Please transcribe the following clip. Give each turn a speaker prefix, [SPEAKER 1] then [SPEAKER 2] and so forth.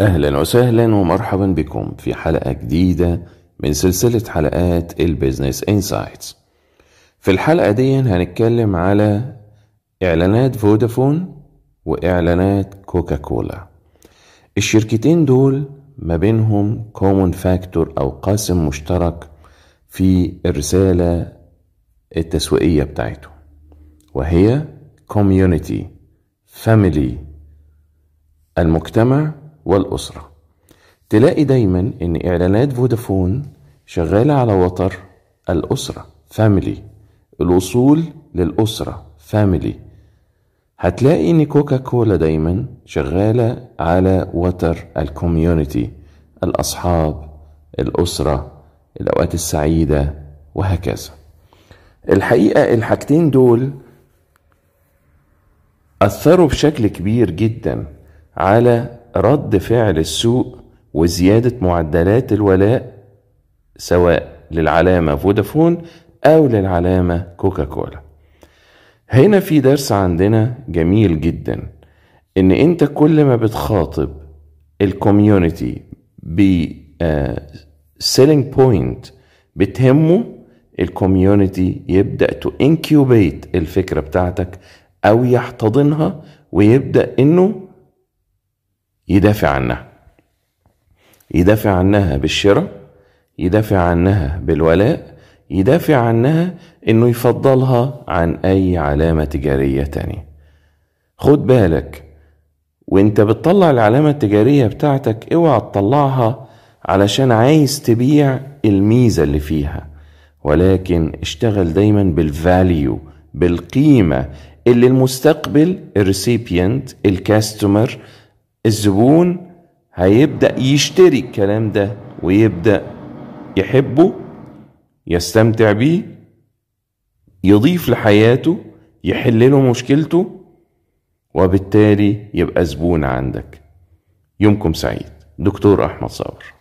[SPEAKER 1] اهلا وسهلا ومرحبا بكم في حلقه جديده من سلسله حلقات البيزنس انسايتس في الحلقه دي هنتكلم على اعلانات فودافون واعلانات كوكاكولا الشركتين دول ما بينهم كومون فاكتور او قاسم مشترك في الرساله التسويقيه بتاعته وهي كوميونيتي فاميلي المجتمع والأسرة تلاقي دايما إن إعلانات فودافون شغالة على وتر الأسرة فاميلي الوصول للأسرة فاميلي هتلاقي إن كوكا كولا دايما شغالة على وتر الكوميونيتي الأصحاب الأسرة الأوقات السعيدة وهكذا الحقيقة الحاجتين دول أثروا بشكل كبير جدا على رد فعل السوق وزيادة معدلات الولاء سواء للعلامة فودافون أو للعلامة كوكاكولا هنا في درس عندنا جميل جدا إن أنت كل ما بتخاطب الكوميونتي ب سيلينج آه، بوينت بتهمه الكوميونتي يبدأ تو انكيوبيت الفكرة بتاعتك أو يحتضنها ويبدأ إنه يدافع عنها يدافع عنها بالشراء يدافع عنها بالولاء يدافع عنها انه يفضلها عن اي علامه تجاريه تانية خد بالك وانت بتطلع العلامه التجاريه بتاعتك اوعى تطلعها علشان عايز تبيع الميزه اللي فيها ولكن اشتغل دايما بالفاليو بالقيمه اللي المستقبل الريسيبيانت الكاستمر الزبون هيبدأ يشتري الكلام ده ويبدأ يحبه يستمتع بيه يضيف لحياته يحل له مشكلته وبالتالي يبقى زبون عندك يومكم سعيد دكتور أحمد صابر